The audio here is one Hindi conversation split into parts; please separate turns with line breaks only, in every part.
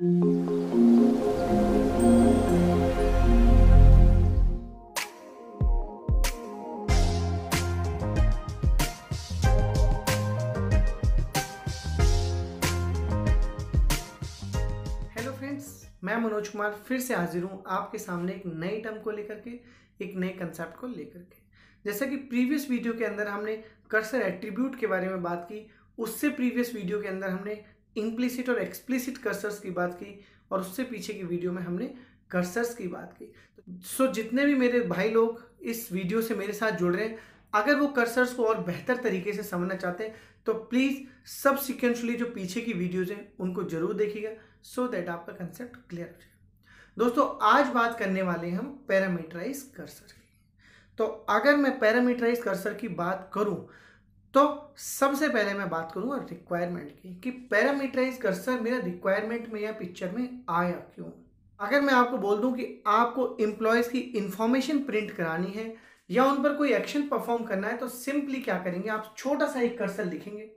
मैं मनोज कुमार फिर से हाजिर हूँ आपके सामने एक नई टर्म को लेकर के एक नए कंसेप्ट को लेकर के जैसा कि प्रीवियस वीडियो के अंदर हमने कर्सर एट्रीब्यूट के बारे में बात की उससे प्रीवियस वीडियो के अंदर हमने इम्प्लिसिट और एक्सप्लिसिट कर्सर्स की बात की और उससे पीछे की वीडियो में हमने कर्सर्स की बात की सो so, जितने भी मेरे भाई लोग इस वीडियो से मेरे साथ जुड़ रहे हैं अगर वो कर्सर्स को और बेहतर तरीके से समझना चाहते हैं तो प्लीज़ सब सिक्वेंशली जो पीछे की वीडियोज हैं उनको जरूर देखिएगा सो so दैट आपका कंसेप्ट क्लियर हो जाए दोस्तों आज बात करने वाले हैं हम पैरामीटराइज कर्सर की तो अगर मैं पैरामीटराइज कर्सर की बात करूं तो सबसे पहले मैं बात करूंगा रिक्वायरमेंट की कि पैरामीटराइज कर्सर मेरा रिक्वायरमेंट में या पिक्चर में आया क्यों अगर मैं आपको बोल दूं कि आपको एम्प्लॉयज़ की इंफॉर्मेशन प्रिंट करानी है या उन पर कोई एक्शन परफॉर्म करना है तो सिंपली क्या करेंगे आप छोटा सा एक कर्सर लिखेंगे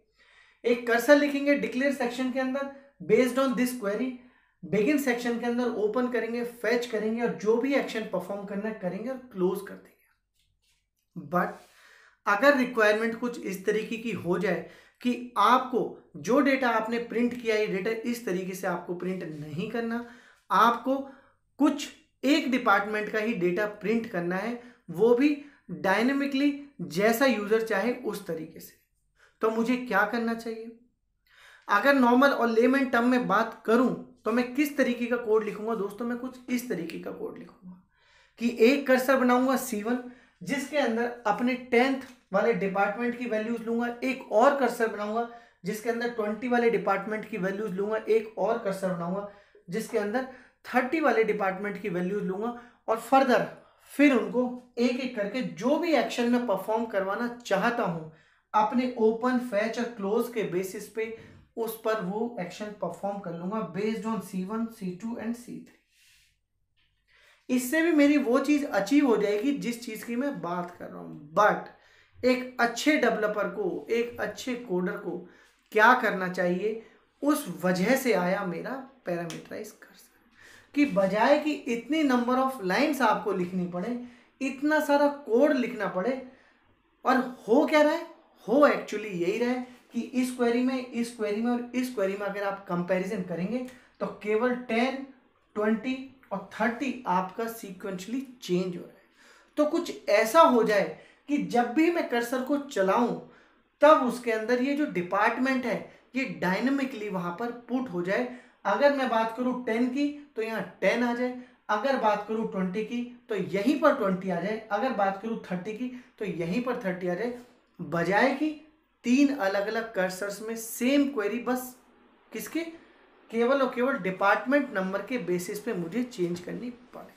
एक कर्सर लिखेंगे डिक्लेयर सेक्शन के अंदर based on this query begin section के अंदर ओपन करेंगे फैच करेंगे और जो भी एक्शन परफॉर्म करना करेंगे और क्लोज कर देंगे बट अगर रिक्वायरमेंट कुछ इस तरीके की हो जाए कि आपको जो डेटा आपने प्रिंट किया ये डेटा इस तरीके से आपको प्रिंट नहीं करना आपको कुछ एक डिपार्टमेंट का ही डेटा प्रिंट करना है वो भी डायनेमिकली जैसा यूज़र चाहे उस तरीके से तो मुझे क्या करना चाहिए अगर नॉर्मल और लेमन टर्म में बात करूं तो मैं किस तरीके का कोड लिखूंगा दोस्तों मैं कुछ इस तरीके का कोड लिखूंगा कि एक कर्सर बनाऊंगा सीवन जिसके अंदर अपने टेंथ वाले डिपार्टमेंट की वैल्यूज लूंगा एक और कर्सर बनाऊंगा जिसके अंदर ट्वेंटी वाले डिपार्टमेंट की वैल्यूज लूंगा एक और कर्सर बनाऊंगा जिसके अंदर थर्टी वाले डिपार्टमेंट की वैल्यूज लूंगा और फर्दर फिर उनको एक एक करके जो भी एक्शन में परफॉर्म करवाना चाहता हूँ अपने ओपन फैच और क्लोज के बेसिस पे उस पर वो एक्शन परफॉर्म कर लूंगा based on C one C two and C three इससे भी मेरी वो चीज़ अचीव हो जाएगी जिस चीज़ की मैं बात कर रहा हूँ बट एक अच्छे डेवलपर को एक अच्छे कोडर को क्या करना चाहिए उस वजह से आया मेरा पैरामीटराइज कर कि बजाय कि इतने नंबर ऑफ लाइंस आपको लिखनी पड़े इतना सारा कोड लिखना पड़े और हो क्या रहा है हो एक्चुअली यही रहा है कि इस क्वेरी में इस क्वेरी में और इस क्वेरी में अगर आप कंपैरिजन करेंगे तो केवल टेन ट्वेंटी और थर्टी आपका सीक्वेंशली चेंज हो रहा है तो कुछ ऐसा हो जाए कि जब भी मैं कर्सर को चलाऊं तब उसके अंदर ये जो डिपार्टमेंट है ये डायनेमिकली वहां पर पुट हो जाए अगर मैं बात करूँ टेन की तो यहाँ टेन आ जाए अगर बात करूँ ट्वेंटी की तो यहीं पर ट्वेंटी आ जाए अगर बात करूँ थर्टी की तो यहीं पर थर्टी आ जाए बजाय कि तीन अलग अलग कर्सर्स में सेम क्वेरी बस किसके केवल और केवल डिपार्टमेंट नंबर के बेसिस पे मुझे चेंज करनी पड़े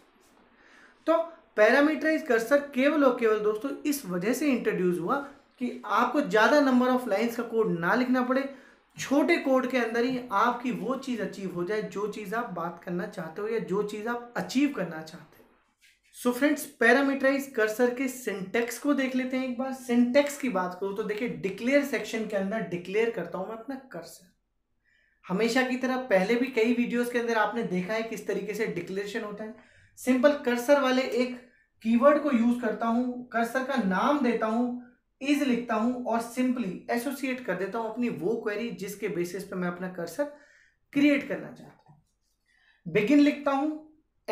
तो पैरामीटराइज कर्सर केवल और केवल दोस्तों इस वजह से इंट्रोड्यूस हुआ कि आपको ज़्यादा नंबर ऑफ लाइंस का कोड ना लिखना पड़े छोटे कोड के अंदर ही आपकी वो चीज़ अचीव हो जाए जो चीज़ आप बात करना चाहते हो या जो चीज़ आप अचीव करना चाहते हो सो फ्रेंड्स पैरामीटराइज कर्सर के सिंटेक्स को देख लेते हैं एक बार सिंटेक्स की बात करूँ तो देखिए डिक्लेयर सेक्शन के अंदर डिक्लेयर करता हूँ मैं अपना कर्सर हमेशा की तरह पहले भी कई वीडियोज़ के अंदर आपने देखा है किस तरीके से डिक्लेरेशन होता है सिंपल कर्सर वाले एक कीवर्ड को यूज करता हूं कर्सर का नाम देता हूं इज लिखता हूं और सिंपली एसोसिएट कर देता हूं अपनी वो क्वेरी जिसके बेसिस पे मैं अपना कर्सर क्रिएट करना चाहता हूं बिगिन लिखता हूं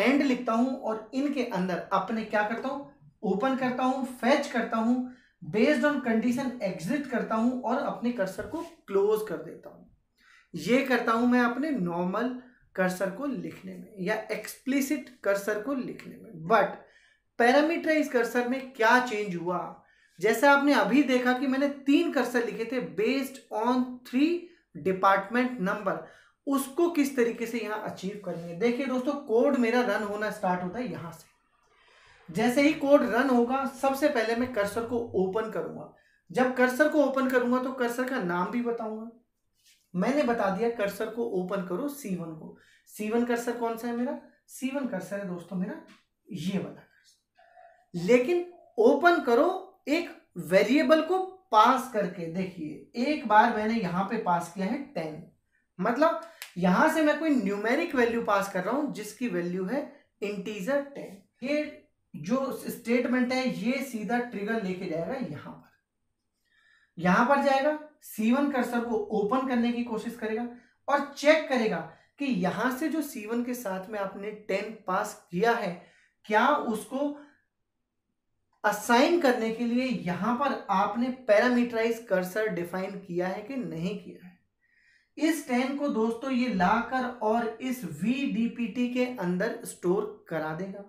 एंड लिखता हूं और इनके अंदर अपने क्या करता हूं ओपन करता हूं फैच करता हूं बेस्ड ऑन कंडीशन एग्जिट करता हूं और अपने कर्सर को क्लोज कर देता हूं ये करता हूं मैं अपने नॉर्मल कर्सर को लिखने में या एक्सप्लिसिट कर्सर को लिखने में बट पैरामीटराइज कर्सर में क्या चेंज हुआ जैसे आपने अभी देखा कि मैंने तीन कर्सर लिखे थे based on three department number उसको किस तरीके से यहां अचीव करेंगे देखिए दोस्तों कोड मेरा रन होना स्टार्ट होता है यहां से जैसे ही कोड रन होगा सबसे पहले मैं कर्सर को ओपन करूंगा जब कर्सर को ओपन करूंगा तो कर्सर का नाम भी बताऊंगा मैंने बता दिया कर्सर को ओपन करो सीवन को सीवन कर्सर कौन सा है मेरा सीवन कर्सर है दोस्तों मेरा ये वाला लेकिन ओपन करो एक वेरिएबल को पास करके देखिए एक बार मैंने यहां पे पास किया है टेन मतलब यहां से मैं कोई न्यूमेरिक वैल्यू पास कर रहा हूं जिसकी वैल्यू है इंटीजर टेन ये जो स्टेटमेंट है ये सीधा ट्रिगर लेके जाएगा यहां पर यहां पर जाएगा सीवन कर्सर को ओपन करने की कोशिश करेगा और चेक करेगा कि यहां से जो सीवन के साथ में आपने टेन पास किया है क्या उसको असाइन करने के लिए यहां पर आपने पैरामीटराइज कर्सर डिफाइन किया है कि नहीं किया है इस टेन को दोस्तों ये लाकर और इस वी के अंदर स्टोर करा देगा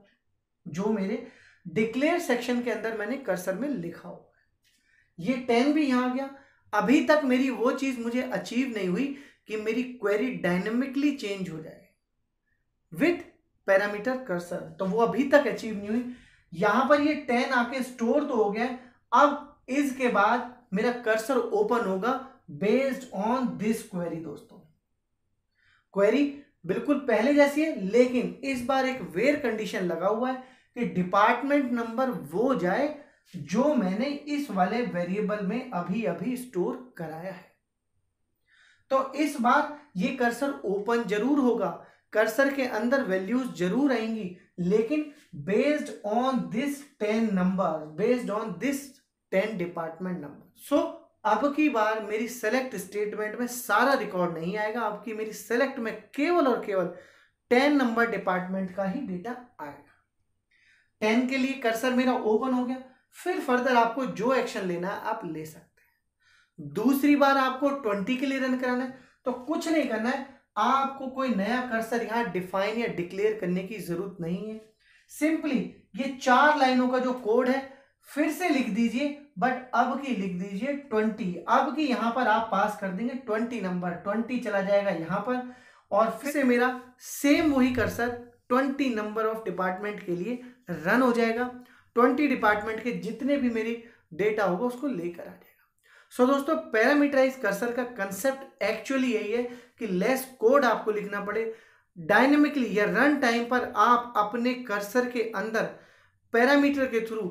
जो मेरे डिक्लेयर सेक्शन के अंदर मैंने कर्सर में लिखा हुआ है ये टेन भी यहां आ गया अभी तक मेरी वो चीज़ मुझे अचीव नहीं हुई कि मेरी क्वेरी डायनेमिकली चेंज हो जाए विथ पैरामीटर कर्सर तो वो अभी तक अचीव नहीं हुई यहां पर ये टेन आके स्टोर तो हो गया अब इसके बाद मेरा कर्सर ओपन होगा बेस्ड ऑन दिस क्वेरी दोस्तों क्वेरी बिल्कुल पहले जैसी है लेकिन इस बार एक वेयर कंडीशन लगा हुआ है कि डिपार्टमेंट नंबर वो जाए जो मैंने इस वाले वेरिएबल में अभी अभी स्टोर कराया है तो इस बार ये कर्सर ओपन जरूर होगा कर्सर के अंदर वैल्यूज जरूर आएंगी लेकिन based on this ten number based on this ten department number so अब की बार मेरी सेलेक्ट स्टेटमेंट में सारा रिकॉर्ड नहीं आएगा अब की मेरी सेलेक्ट में केवल और केवल टेन नंबर डिपार्टमेंट का ही डेटा आएगा टेन के लिए कर्सर मेरा ओपन हो गया फिर फर्दर आपको जो एक्शन लेना है आप ले सकते हैं दूसरी बार आपको ट्वेंटी के लिए रन कराना है तो कुछ नहीं करना है आपको कोई नया कर्सर यहां डिफाइन या डिक्लेयर करने की जरूरत नहीं है सिंपली ये चार लाइनों का जो कोड है फिर से लिख दीजिए बट अब की लिख दीजिए ट्वेंटी अब की यहां पर आप पास कर देंगे ट्वेंटी नंबर ट्वेंटी चला जाएगा यहां पर और फिर से मेरा सेम वही cursor twenty number of department के लिए रन हो जाएगा ट्वेंटी डिपार्टमेंट के जितने भी मेरी डेटा होगा उसको लेकर आ जाएगा सो so, दोस्तों पैरामीटराइज कर्सर का कंसेप्ट एक्चुअली यही है कि लेस कोड आपको लिखना पड़े डायनेमिकली या रन टाइम पर आप अपने कर्सर के अंदर पैरामीटर के थ्रू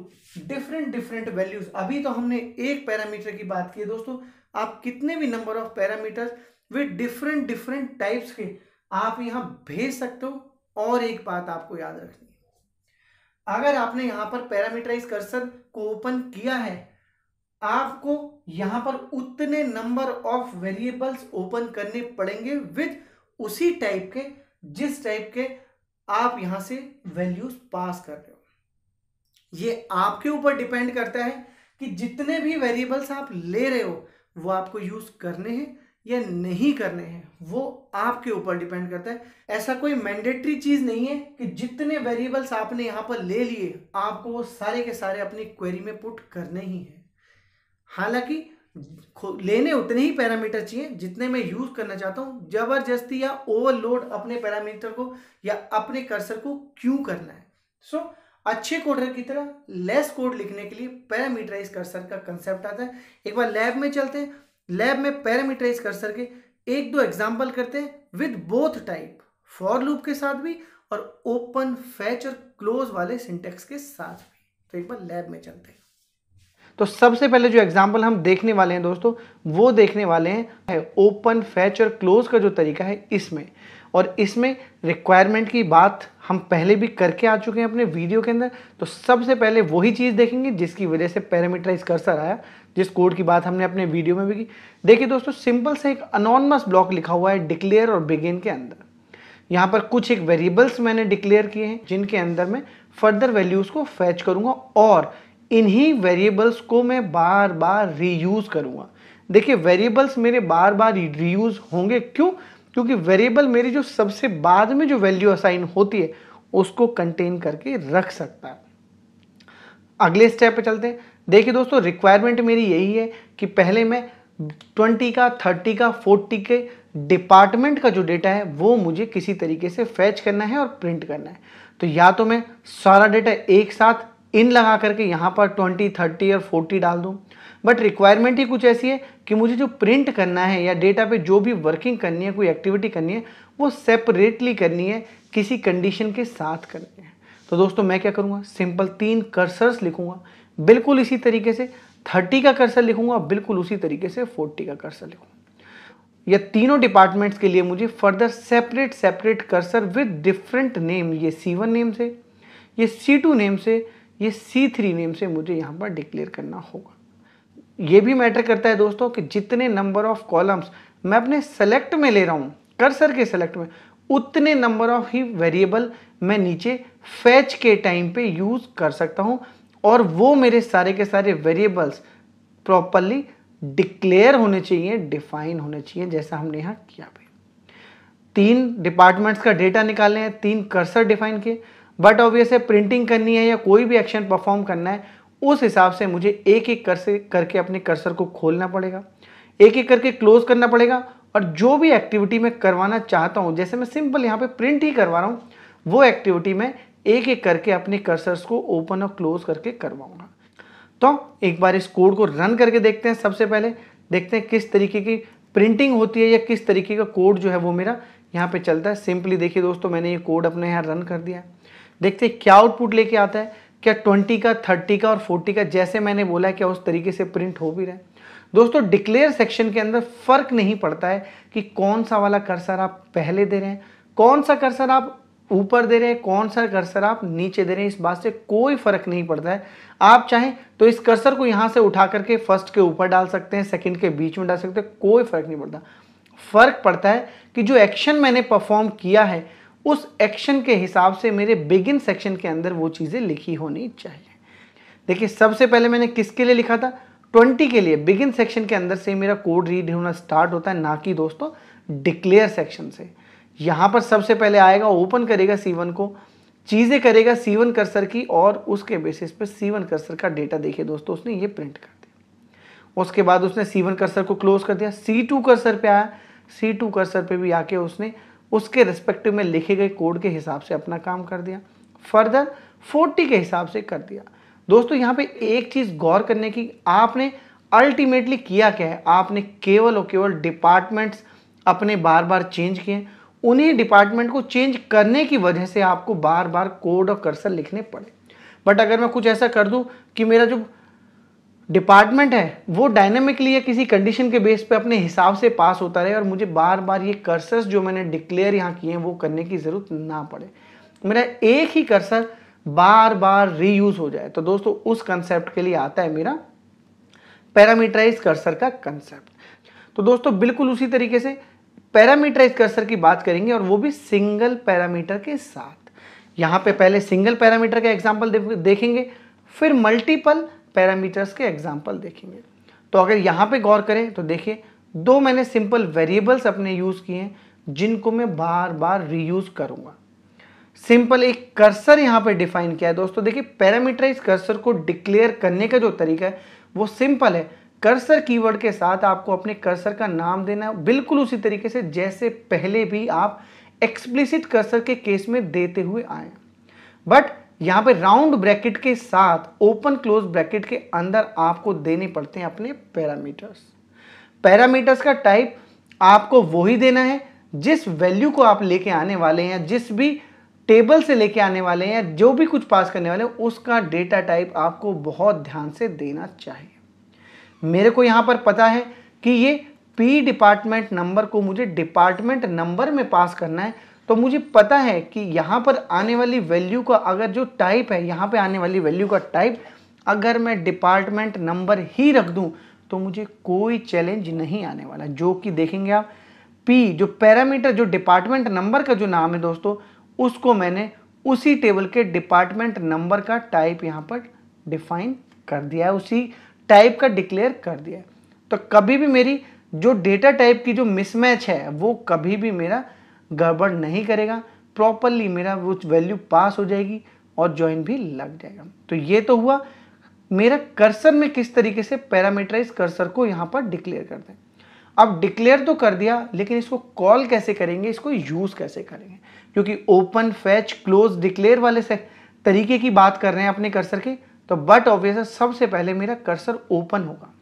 डिफरेंट डिफरेंट वैल्यूज अभी तो हमने एक पैरामीटर की बात की है दोस्तों आप कितने भी number of parameters with different different types के आप यहां भेज सकते हो और एक बात आपको याद रखनी है अगर आपने यहां पर पैरामीटराइज कर्सर को ओपन किया है आपको यहां पर उतने नंबर ऑफ वेरिएबल्स ओपन करने पड़ेंगे विद उसी टाइप के जिस टाइप के आप यहां से वैल्यूज पास कर रहे हो ये आपके ऊपर डिपेंड करता है कि जितने भी वेरिएबल्स आप ले रहे हो वो आपको यूज करने हैं या नहीं करने हैं वो आपके ऊपर डिपेंड करता है ऐसा कोई मैंडेटरी चीज़ नहीं है कि जितने वेरिएबल्स आपने यहां पर ले लिए आपको वो सारे के सारे अपनी क्वेरी में पुट करने ही है हालांकि लेने उतने ही पैरामीटर चाहिए जितने मैं यूज करना चाहता हूँ जबरदस्ती या ओवरलोड अपने पैरामीटर को या अपने कर्सर को क्यों करना है सो so, अच्छे कोडर की तरह लेस कोड लिखने के लिए पैरामीटराइज कर्सर का कंसेप्ट आता है एक बार लैब में चलते हैं लैब में पैरामीटराइज कर्सर के एक दो एग्जाम्पल करते हैं with both type for loop के साथ भी और ओपन फैच और क्लोज वाले सिंटेक्स के साथ भी तो एक बार लैब में चलते हैं तो सबसे पहले जो एग्जाम्पल हम देखने वाले हैं दोस्तों वो देखने वाले हैं ओपन फैच और क्लोज का जो तरीका है इसमें और इसमें रिक्वायरमेंट की बात हम पहले भी करके आ चुके हैं अपने वीडियो के अंदर तो सबसे पहले वही चीज़ देखेंगे जिसकी वजह से पैरामीटराइज कर्सर आया जिस कोड की बात हमने अपने वीडियो में भी की देखिए दोस्तों सिंपल से एक अनोनमस ब्लॉक लिखा हुआ है डिक्लेयर और बिगेन के अंदर यहाँ पर कुछ एक वेरिएबल्स मैंने डिक्लेयर किए हैं जिनके अंदर मैं फर्दर वैल्यूज़ को फैच करूँगा और इन्हीं वेरिएबल्स को मैं बार बार रीयूज़ करूँगा देखिए वेरिएबल्स मेरे बार बार रीयूज़ होंगे क्यों क्योंकि वेरिएबल मेरी जो सबसे बाद में जो वैल्यू असाइन होती है उसको कंटेन करके रख सकता है अगले स्टेप पे चलते हैं देखिए दोस्तों रिक्वायरमेंट मेरी यही है कि पहले मैं ट्वेंटी का थर्टी का फोर्टी के डिपार्टमेंट का जो डेटा है वो मुझे किसी तरीके से फैच करना है और प्रिंट करना है तो या तो मैं सारा डेटा एक साथ इन लगा करके यहाँ पर ट्वेंटी थर्टी और फोर्टी डाल दूँ बट रिक्वायरमेंट ही कुछ ऐसी है कि मुझे जो प्रिंट करना है या डेटा पे जो भी वर्किंग करनी है कोई एक्टिविटी करनी है वो सेपरेटली करनी है किसी कंडीशन के साथ करनी है तो दोस्तों मैं क्या करूँगा सिंपल तीन कर्सर्स लिखूँगा बिल्कुल इसी तरीके से थर्टी का कर्सर लिखूँगा बिल्कुल उसी तरीके से फोर्टी का कर्सर लिखूँगा या तीनों डिपार्टमेंट्स के लिए मुझे further separate separate cursor with different name ये सी वन नेम से ये सी टू नेम से ये सी थ्री नेम से मुझे यहाँ पर डिक्लेयर करना होगा ये भी मैटर करता है दोस्तों कि जितने नंबर ऑफ कॉलम्स मैं अपने सेलेक्ट में ले रहा हूँ कर्सर के सेलेक्ट में उतने नंबर ऑफ ही वेरिएबल मैं नीचे फैच के टाइम पे यूज़ कर सकता हूँ और वो मेरे सारे के सारे वेरिएबल्स प्रॉपरली डिक्लेयर होने चाहिए डिफाइन होने चाहिए जैसा हमने यहाँ किया भी तीन डिपार्टमेंट्स का डेटा निकालने हैं तीन कर्सर डिफाइन किए बट ऑब्वियस है प्रिंटिंग करनी है या कोई भी एक्शन परफॉर्म करना है उस हिसाब से मुझे एक एक कर से करके अपने कर्सर को खोलना पड़ेगा एक एक करके क्लोज करना पड़ेगा और जो भी एक्टिविटी मैं करवाना चाहता हूँ जैसे मैं सिंपल यहाँ पे प्रिंट ही करवा रहा हूँ वो एक्टिविटी मैं एक एक करके अपने कर्सर्स को ओपन और क्लोज करके करवाऊँगा तो एक बार इस कोड को रन करके देखते हैं सबसे पहले देखते हैं किस तरीके की प्रिंटिंग होती है या किस तरीके का कोड जो है वो मेरा यहाँ पर चलता है सिंपली देखिए दोस्तों मैंने ये कोड अपने यहाँ रन कर दिया है देखते हैं क्या आउटपुट लेके आता है क्या ट्वेंटी का थर्टी का और फोर्टी का जैसे मैंने बोला क्या उस तरीके से प्रिंट हो भी रहा है दोस्तों डिक्लेयर सेक्शन के अंदर फर्क नहीं पड़ता है कि कौन सा वाला कर्सर आप पहले दे रहे हैं कौन सा कर्सर आप ऊपर दे रहे हैं कौन सा कर्सर आप नीचे दे रहे हैं इस बात से कोई फर्क नहीं पड़ता है आप चाहें तो इस कर्सर को यहां से उठा करके फर्स्ट के ऊपर डाल सकते हैं सेकंड के बीच में डाल सकते हैं कोई फर्क नहीं पड़ता फर्क पड़ता है कि जो एक्शन मैंने परफॉर्म किया है उस एक्शन के हिसाब से मेरे बिगिन सेक्शन के अंदर वो चीज़ें लिखी होनी चाहिए देखिए सबसे पहले मैंने किसके लिए लिखा था 20 के लिए बिगिन सेक्शन के अंदर से मेरा कोड रीड होना स्टार्ट होता है ना कि दोस्तों डिक्लेयर सेक्शन से यहाँ पर सबसे पहले आएगा ओपन करेगा सीवन को चीज़ें करेगा सीवन कर्सर की और उसके बेसिस पर सीवन कर्सर का डेटा देखे दोस्तों उसने ये प्रिंट कर दिया उसके बाद उसने सीवन कर्सर को क्लोज कर दिया टू कर्सर पर आया टू कर्सर पर भी आके उसने उसके रिस्पेक्टिव में लिखे गए कोड के हिसाब से अपना काम कर दिया फर्दर फोर्टी के हिसाब से कर दिया दोस्तों यहाँ पे एक चीज़ गौर करने की आपने अल्टीमेटली किया क्या है आपने केवल और केवल डिपार्टमेंट्स अपने बार बार चेंज किए उन्हीं डिपार्टमेंट को चेंज करने की वजह से आपको बार बार कोड और कर्सर लिखने पड़े बट अगर मैं कुछ ऐसा कर दूँ कि मेरा जो डिपार्टमेंट है वो डायनेमिकली या किसी कंडीशन के बेस पे अपने हिसाब से पास होता रहे और मुझे बार बार ये कर्सर्स जो मैंने डिक्लेयर यहाँ किए हैं वो करने की ज़रूरत ना पड़े मेरा एक ही कर्सर बार बार रीयूज हो जाए तो दोस्तों उस कंसेप्ट के लिए आता है मेरा पैरामीटराइज कर्सर का कंसेप्ट तो दोस्तों बिल्कुल उसी तरीके से पैरामीटराइज कर्सर की बात करेंगे और वो भी सिंगल पैरामीटर के साथ यहाँ पे पहले सिंगल पैरामीटर का एग्जाम्पल देखेंगे फिर मल्टीपल पैरामीटर्स के एग्जाम्पल देखेंगे तो अगर यहाँ पे गौर करें तो देखिए दो मैंने सिंपल वेरिएबल्स अपने यूज़ किए हैं जिनको मैं बार बार रीयूज़ करूँगा सिंपल एक कर्सर यहाँ पे डिफाइन किया है दोस्तों देखिए पैरामीटराइज कर्सर को डिक्लेयर करने का जो तरीका है वो सिंपल है कर्सर कीवर्ड के साथ आपको अपने कर्सर का नाम देना है बिल्कुल उसी तरीके से जैसे पहले भी आप एक्सप्लिसिट कर्सर के केस में देते हुए आए बट यहां पे राउंड ब्रैकेट के साथ ओपन क्लोज ब्रैकेट के अंदर आपको देने पड़ते हैं अपने पैरामीटर्स पैरामीटर्स का टाइप आपको वही देना है जिस वैल्यू को आप लेके आने वाले हैं जिस भी टेबल से लेके आने वाले हैं जो भी कुछ पास करने वाले हैं उसका डेटा टाइप आपको बहुत ध्यान से देना चाहिए मेरे को यहां पर पता है कि ये पी डिपार्टमेंट नंबर को मुझे डिपार्टमेंट नंबर में पास करना है तो मुझे पता है कि यहाँ पर आने वाली वैल्यू का अगर जो टाइप है यहाँ पे आने वाली वैल्यू का टाइप अगर मैं डिपार्टमेंट नंबर ही रख दूँ तो मुझे कोई चैलेंज नहीं आने वाला जो कि देखेंगे आप पी जो पैरामीटर जो डिपार्टमेंट नंबर का जो नाम है दोस्तों उसको मैंने उसी टेबल के डिपार्टमेंट नंबर का टाइप यहाँ पर डिफाइन कर दिया है उसी टाइप का डिक्लेयर कर दिया है तो कभी भी मेरी जो डेटा टाइप की जो मिसमैच है वो कभी भी मेरा गड़बड़ नहीं करेगा प्रॉपरली मेरा वो वैल्यू पास हो जाएगी और ज्वाइन भी लग जाएगा तो ये तो हुआ मेरा कर्सर में किस तरीके से पैरामीटराइज कर्सर को यहाँ पर डिक्लेयर कर दें अब डिक्लेयर तो कर दिया लेकिन इसको कॉल कैसे करेंगे इसको यूज़ कैसे करेंगे क्योंकि ओपन फैच क्लोज डिक्लेयर वाले से तरीके की बात कर रहे हैं अपने कर्सर के तो बट ऑब्वियस सबसे पहले मेरा कर्सर ओपन होगा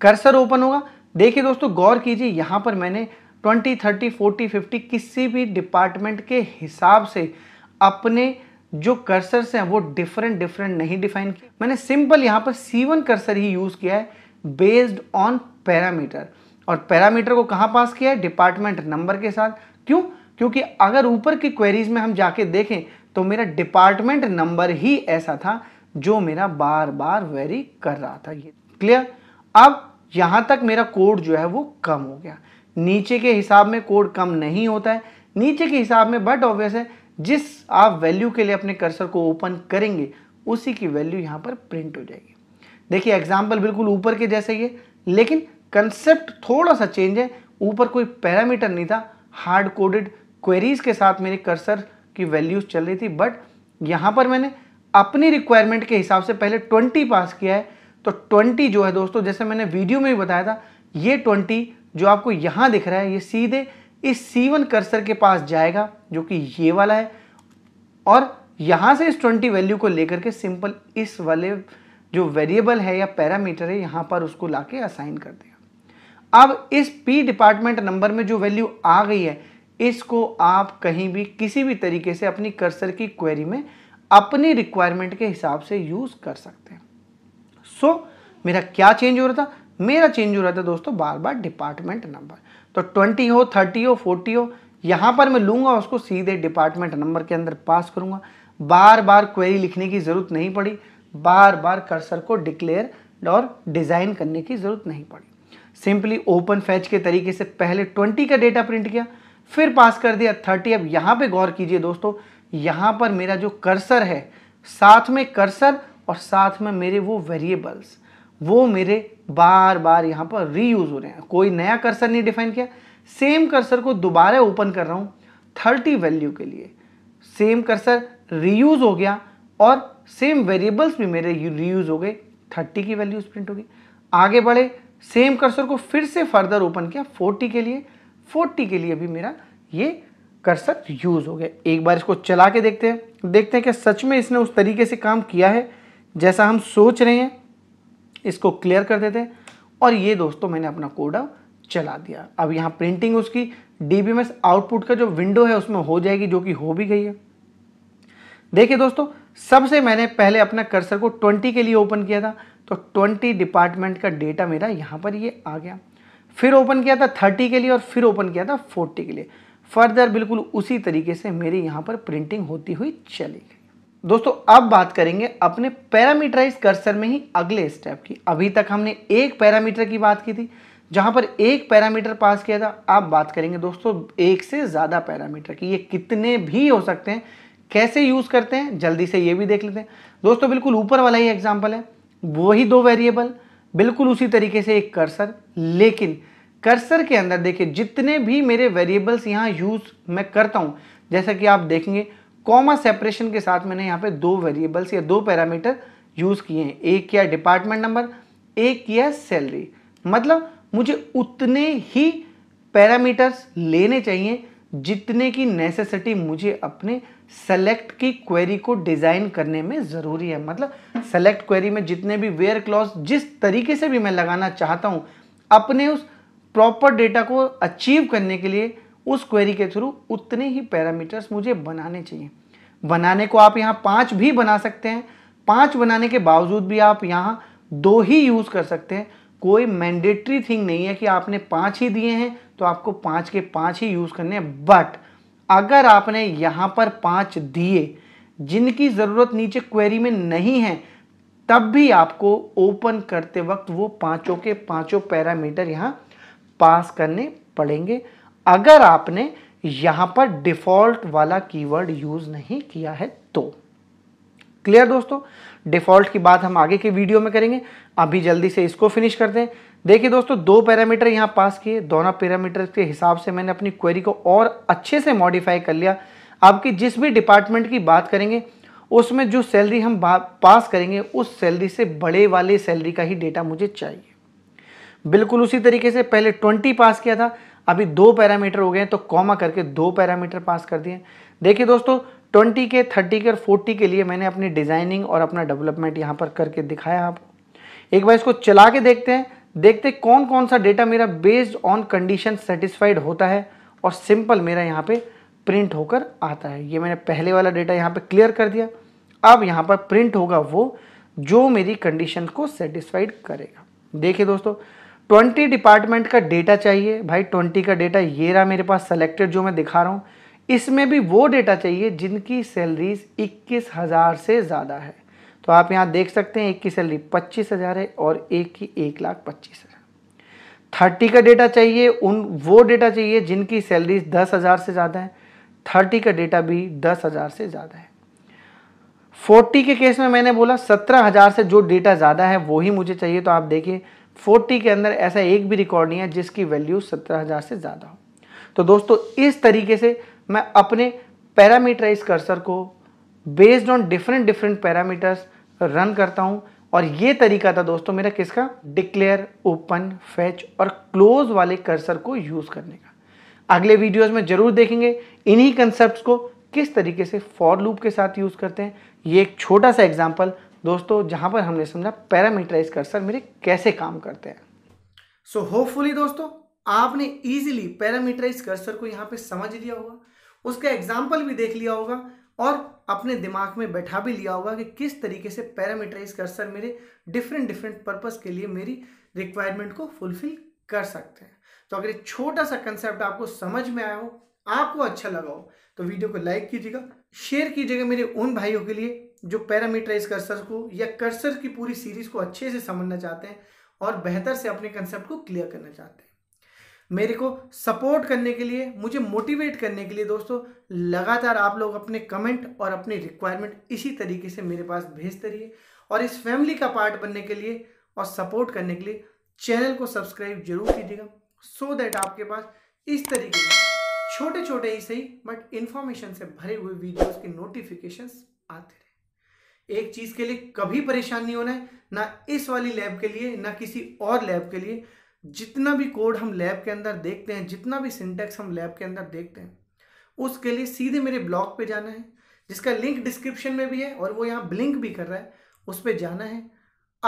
कर्सर ओपन होगा देखिए दोस्तों गौर कीजिए यहाँ पर मैंने ट्वेंटी थर्टी फोर्टी फिफ्टी किसी भी डिपार्टमेंट के हिसाब से अपने जो कर्सर्स हैं वो डिफरेंट डिफरेंट नहीं डिफाइन किए मैंने सिंपल यहाँ पर सी वन कर्सर ही यूज़ किया है बेस्ड ऑन पैरामीटर और पैरामीटर को कहाँ पास किया है डिपार्टमेंट नंबर के साथ क्यों क्योंकि अगर ऊपर की क्वेरीज में हम जाके देखें तो मेरा डिपार्टमेंट नंबर ही ऐसा था जो मेरा बार बार वेरी कर रहा था ये क्लियर अब यहाँ तक मेरा कोड जो है वो कम हो गया नीचे के हिसाब में कोड कम नहीं होता है नीचे के हिसाब में बट ऑब्वियस है जिस आप वैल्यू के लिए अपने कर्सर को ओपन करेंगे उसी की वैल्यू यहाँ पर प्रिंट हो जाएगी देखिए एग्जाम्पल बिल्कुल ऊपर के जैसे ही है लेकिन कंसेप्ट थोड़ा सा चेंज है ऊपर कोई पैरामीटर नहीं था हार्ड कोडेड क्वेरीज के साथ मेरे कर्सर की वैल्यूज चल रही थी बट यहाँ पर मैंने अपनी रिक्वायरमेंट के हिसाब से पहले 20 पास किया है तो 20 जो है दोस्तों जैसे मैंने वीडियो में भी बताया था ये जो आपको यहाँ दिख रहा है ये सीधे इस C1 कर्सर के पास जाएगा जो कि ये वाला है और यहाँ से इस 20 वैल्यू को लेकर के सिंपल इस वाले जो वेरिएबल है या पैरामीटर है यहाँ पर उसको लाके असाइन कर देगा अब इस पी डिपार्टमेंट नंबर में जो वैल्यू आ गई है इसको आप कहीं भी किसी भी तरीके से अपनी कर्सर की क्वेरी में अपनी रिक्वायरमेंट के हिसाब से यूज़ कर सकते हैं सो so, मेरा क्या चेंज हो रहा था मेरा चेंज हो रहा था दोस्तों बार बार डिपार्टमेंट नंबर तो ट्वेंटी हो थर्टी हो फोर्टी हो यहाँ पर मैं लूँगा उसको सीधे डिपार्टमेंट नंबर के अंदर पास करूँगा बार बार क्वेरी लिखने की ज़रूरत नहीं पड़ी बार बार कर्सर को डिक्लेयर और डिज़ाइन करने की ज़रूरत नहीं पड़ी सिंपली ओपन फैच के तरीके से पहले ट्वेंटी का डेटा प्रिंट किया फिर पास कर दिया थर्टी अब यहाँ पे गौर कीजिए दोस्तों यहाँ पर मेरा जो कर्सर है साथ में कर्सर और साथ में मेरे वो वेरिएबल्स वो मेरे बार बार यहाँ पर रीयूज हो रहे हैं कोई नया कर्सर नहीं डिफाइन किया सेम कर्सर को दोबारा ओपन कर रहा हूँ थर्टी वैल्यू के लिए सेम कर्सर रीयूज हो गया और सेम वेरिएबल्स भी मेरे रीयूज हो गए थर्टी की वैल्यूज प्रिंट हो गई आगे बढ़े सेम कर्सर को फिर से फर्दर ओपन किया फोर्टी के लिए फोर्टी के लिए भी मेरा ये कर्सर यूज़ हो गया एक बार इसको चला के देखते हैं देखते हैं कि सच में इसने उस तरीके से काम किया है जैसा हम सोच रहे हैं इसको क्लियर कर देते और ये दोस्तों मैंने अपना कोड अब चला दिया अब यहाँ प्रिंटिंग उसकी डी आउटपुट का जो विंडो है उसमें हो जाएगी जो कि हो भी गई है देखिए दोस्तों सबसे मैंने पहले अपना कर्सर को 20 के लिए ओपन किया था तो 20 डिपार्टमेंट का डेटा मेरा यहाँ पर ये आ गया फिर ओपन किया था 30 के लिए और फिर ओपन किया था 40 के लिए फर्दर बिल्कुल उसी तरीके से मेरी यहाँ पर प्रिंटिंग होती हुई चली गई दोस्तों अब बात करेंगे अपने पैरामीटराइज कर्सर में ही अगले स्टेप की अभी तक हमने एक पैरामीटर की बात की थी जहां पर एक पैरामीटर पास किया था अब बात करेंगे दोस्तों एक से ज़्यादा पैरामीटर की ये कितने भी हो सकते हैं कैसे यूज़ करते हैं जल्दी से ये भी देख लेते हैं दोस्तों बिल्कुल ऊपर वाला ही एग्जाम्पल है वही दो वेरिएबल बिल्कुल उसी तरीके से एक कर्सर लेकिन कर्सर के अंदर देखिए जितने भी मेरे वेरिएबल्स यहाँ यूज़ मैं करता हूँ जैसा कि आप देखेंगे कॉमा सेपरेशन के साथ मैंने यहाँ पे दो वेरिएबल्स या दो पैरामीटर यूज़ किए हैं एक किया डिपार्टमेंट नंबर एक किया सैलरी मतलब मुझे उतने ही पैरामीटर्स लेने चाहिए जितने की नेसेसिटी मुझे अपने सेलेक्ट की क्वेरी को डिज़ाइन करने में ज़रूरी है मतलब सेलेक्ट क्वेरी में जितने भी वेयर क्लॉज जिस तरीके से भी मैं लगाना चाहता हूँ अपने उस प्रॉपर डेटा को अचीव करने के लिए उस क्वेरी के थ्रू उतने ही पैरामीटर्स मुझे बनाने चाहिए बनाने को आप यहाँ पाँच भी बना सकते हैं पाँच बनाने के बावजूद भी आप यहाँ दो ही यूज़ कर सकते हैं कोई मैंडेटरी थिंग नहीं है कि आपने पाँच ही दिए हैं तो आपको पाँच के पाँच ही यूज़ करने हैं बट अगर आपने यहाँ पर पाँच दिए जिनकी ज़रूरत नीचे क्वेरी में नहीं है तब भी आपको ओपन करते वक्त वो पाँचों के पाँचों पैरामीटर यहाँ पास करने पड़ेंगे अगर आपने यहां पर डिफॉल्ट वाला कीवर्ड यूज नहीं किया है तो क्लियर दोस्तों डिफॉल्ट की बात हम आगे के वीडियो में करेंगे अभी जल्दी से इसको फिनिश कर दें देखिए दोस्तों दो पैरामीटर यहां पास किए दोनों पैरामीटर के हिसाब से मैंने अपनी क्वेरी को और अच्छे से मॉडिफाई कर लिया आपकी जिस भी डिपार्टमेंट की बात करेंगे उसमें जो सैलरी हम पास करेंगे उस सैलरी से बड़े वाले सैलरी का ही डेटा मुझे चाहिए बिल्कुल उसी तरीके से पहले ट्वेंटी पास किया था अभी दो पैरामीटर हो गए हैं तो कॉमा करके दो पैरामीटर पास कर दिए देखिए दोस्तों ट्वेंटी के थर्टी के और फोर्टी के लिए मैंने अपनी डिज़ाइनिंग और अपना डेवलपमेंट यहाँ पर करके दिखाया आपको एक बार इसको चला के देखते हैं देखते कौन कौन सा डेटा मेरा बेस्ड ऑन कंडीशन सेटिस्फाइड होता है और सिंपल मेरा यहाँ पे प्रिंट होकर आता है ये मैंने पहले वाला डेटा यहाँ पे क्लियर कर दिया अब यहाँ पर प्रिंट होगा वो जो मेरी कंडीशन को सेटिस्फाइड करेगा देखिए दोस्तों ट्वेंटी डिपार्टमेंट का डेटा चाहिए भाई ट्वेंटी का डेटा ये रहा मेरे पास सेलेक्टेड जो मैं दिखा रहा हूँ इसमें भी वो डेटा चाहिए जिनकी सैलरीज इक्कीस हज़ार से ज़्यादा है तो आप यहाँ देख सकते हैं एक की सैलरी पच्चीस हज़ार है और एक की एक लाख पच्चीस हज़ार थर्टी का डेटा चाहिए उन वो डेटा चाहिए जिनकी सैलरीज दस हज़ार से ज़्यादा है थर्टी का डेटा भी दस हज़ार से ज़्यादा है फोर्टी के केस में मैंने बोला सत्रह हज़ार से जो डेटा ज़्यादा है वो ही मुझे चाहिए तो आप देखिए फोर्टी के अंदर ऐसा एक भी रिकॉर्ड नहीं है जिसकी वैल्यू सत्रह हज़ार से ज़्यादा हो तो दोस्तों इस तरीके से मैं अपने पैरामीटराइज कर्सर को based on different different parameters run करता हूँ और ये तरीका था दोस्तों मेरा किसका डिक्लेयर ओपन फैच और क्लोज वाले कर्सर को यूज़ करने का अगले वीडियोस में ज़रूर देखेंगे इन्हीं कंसेप्ट को किस तरीके से फॉर लूप के साथ यूज़ करते हैं ये एक छोटा सा एग्जाम्पल दोस्तों जहाँ पर हमने समझा पैरामीटराइज कर्सर मेरे कैसे काम करते हैं सो so, होपफुली दोस्तों आपने इजीली पैरामीटराइज कर्सर को यहाँ पे समझ लिया होगा उसका एग्जाम्पल भी देख लिया होगा और अपने दिमाग में बैठा भी लिया होगा कि किस तरीके से पैरामीटराइज कर्सर मेरे डिफरेंट डिफरेंट पर्पज़ के लिए मेरी रिक्वायरमेंट को फुलफिल कर सकते हैं तो अगर एक छोटा सा कंसेप्ट आपको समझ में आया हो आपको अच्छा लगा हो तो वीडियो को लाइक कीजिएगा शेयर कीजिएगा मेरे उन भाइयों के लिए जो पैरामीटराइज कर्सर को या कर्सर की पूरी सीरीज को अच्छे से समझना चाहते हैं और बेहतर से अपने कंसेप्ट को क्लियर करना चाहते हैं मेरे को सपोर्ट करने के लिए मुझे मोटिवेट करने के लिए दोस्तों लगातार आप लोग अपने कमेंट और अपने रिक्वायरमेंट इसी तरीके से मेरे पास भेजते रहिए और इस फैमिली का पार्ट बनने के लिए और सपोर्ट करने के लिए चैनल को सब्सक्राइब जरूर कीजिएगा सो दैट आपके पास इस तरीके से छोटे छोटे ही सही बट इन्फॉर्मेशन से भरे हुए वीडियोस के नोटिफिकेशंस आते रहे एक चीज के लिए कभी परेशान नहीं होना है ना इस वाली लैब के लिए ना किसी और लैब के लिए जितना भी कोड हम लैब के अंदर देखते हैं जितना भी सिंटेक्स हम लैब के अंदर देखते हैं उसके लिए सीधे मेरे ब्लॉग पे जाना है जिसका लिंक डिस्क्रिप्शन में भी है और वो यहाँ ब्लिंक भी कर रहा है उस पर जाना है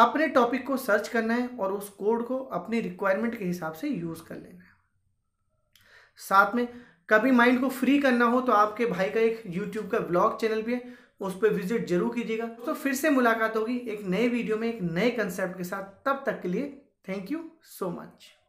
अपने टॉपिक को सर्च करना है और उस कोड को अपनी रिक्वायरमेंट के हिसाब से यूज़ कर लेना है साथ में कभी माइंड को फ्री करना हो तो आपके भाई का एक यूट्यूब का ब्लॉग चैनल भी है उस पर विजिट जरूर कीजिएगा तो फिर से मुलाकात होगी एक नए वीडियो में एक नए कंसेप्ट के साथ तब तक के लिए थैंक यू सो मच